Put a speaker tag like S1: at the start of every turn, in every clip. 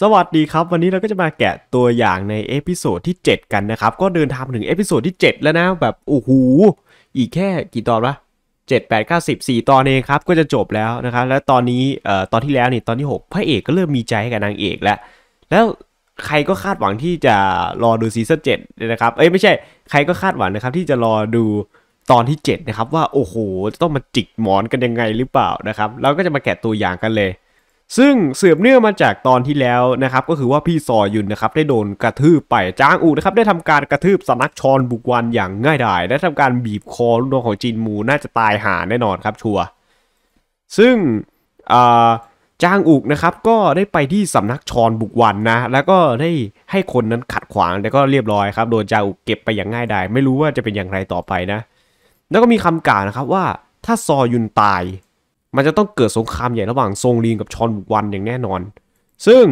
S1: สวัสดีครับวันนี้เราก็จะมาแกะตัวอย่างในเอพิโซดที่ 7 กันนะครับก็เดินทางถึงเอพิโซดที่7 แล้วนะ แบบโอ้โหอีกแค่กี่ตอนวะ7 8 9 10 4ตอนเองครับ ก็จะจบแล้วนะครับ และตอนนี้เอ่อตอนที่แล้วนี่ตอนที่ 6พระเอกก็เริ่มมีใจให้กับนางเอกแล้ว แล้วใครก็คาดหวังที่จะรอดูซีซั่นเจ็ดนะครับเอ้ยไม่ใช่ ใครก็คาดหวังนะครับ ที่จะรอดูตอนที่ 7 นะครับ ว่าโอ้โหจะต้องมาจิกหมอนกันยังไงหรือเปล่านะครับเราก็จะมาแกะตัวอย่างกันเลยซึ่งสืบเนื่องมาจากตอนที่แล้วนะครับ ก็คือว่าพี่ซอยุนนะครับ ได้โดนกระทืบไปจ้างอูนะครับ ได้ทำการกระทืบสนักชอนบุกวันอย่างง่ายดายและทำการบีบคอลูกน้องของจินมู น่าจะตายหาแน่นอนครับชัวซึ่งจ้างอุกนะครับ ก็ได้ไปที่สำนักชอนบุกวันนะแล้วก็ได้ให้คนนั้นขัดขวางแล้วก็เรียบร้อยครับโดนจ้างอุกเก็บไปอย่างง่ายดายไม่รู้ว่าจะเป็นอย่างไรต่อไปนะ แล้วก็มีคำกล่าวนะครับว่า ถ้าซอยุนตายมันจะต้องเกิดสงครามใหญ่ระหว่างซงลีนกับชอนบุกวันอย่างแน่นอน ซึ่ง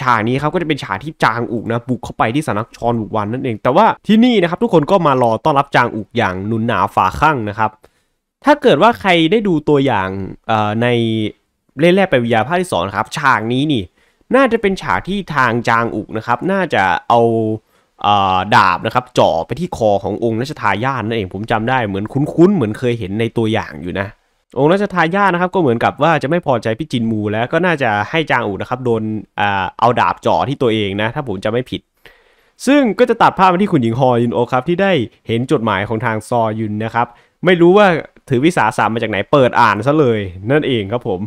S1: ฉากนี้ครับก็จะเป็นฉากที่จางอุกนะบุกเข้าไปที่สำนักชอนบุกวันนั่นเอง แต่ว่าที่นี่นะครับ ทุกคนก็มารอต้อนรับจางอุกอย่างหนุนหนาฝาข้างนะครับ ถ้าเกิดว่าใครได้ดูตัวอย่างในเล่นแรกไปวิยาภาคที่สองครับฉากนี้นี่น่าจะเป็นฉากที่ทางจางอุกนะครับ น่าจะเอาดาบนะครับจ่อไปที่คอขององค์ราชทายาทนั่นเองผมจำได้เหมือนคุ้นๆเหมือนเคยเห็นในตัวอย่างอยู่นะองค์ราชทายาทนะครับก็เหมือนกับว่าจะไม่พอใจพี่จินมู แล้วก็น่าจะให้จางอูนะครับโดนเอาดาบจ่อที่ตัวเองนะถ้าผมจะไม่ผิด ซึ่งก็จะตัดภาพมาที่คุณหญิงฮอยุนโอครับ ที่ได้เห็นจดหมายของทางซอยุนนะครับ ไม่รู้ว่าถือวิสาสามาจากไหนเปิดอ่านซะเลยนั่นเองครับผม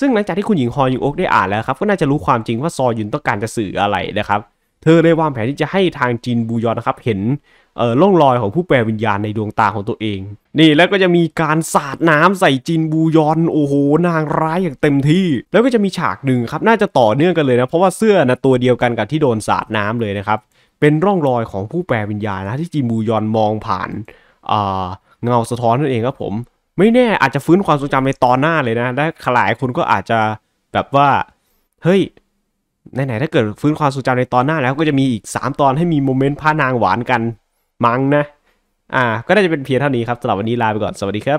S1: ซึ่งหลังจากที่คุณหญิงฮอยุนโอได้อ่านแล้วครับ ก็น่าจะรู้ความจริงว่าซอยุนต้องการจะสื่ออะไรนะครับเธอได้วางแผนที่จะให้ทางจินบูยอนนะครับเห็นเอ่อร่องรอยของผู้แปลวิญญาณในดวงตาของตัวเอง นี่แล้วก็จะมีการสาดน้ำใส่จินบูยอนโอ้โห นางร้ายอย่างเต็มที่ แล้วก็จะมีฉากหนึ่งครับน่าจะต่อเนื่องกันเลยนะเพราะว่าเสื้อนะตัวเดียวกันกับที่โดนสาดน้ำเลยนะครับ เป็นร่องรอยของผู้แปลวิญญาณนะที่จินบูยอนมองผ่านอ่าเงาสะท้อนนั่นเองครับผมไม่แน่อาจจะฟื้นความทรงจำในตอนหน้าเลยนะและหลายคนก็อาจจะแบบว่าเฮ้ยไหนๆ ถ้าเกิดฟื้นความทรงจำในตอนหน้าแล้วก็จะมีอีก 3 ตอนให้มีโมเมนต์พระนางหวานกันมั้งนะ อ่า ก็น่าจะเป็นเพียงเท่านี้ครับสำหรับวันนี้ลาไปก่อน สวัสดีครับ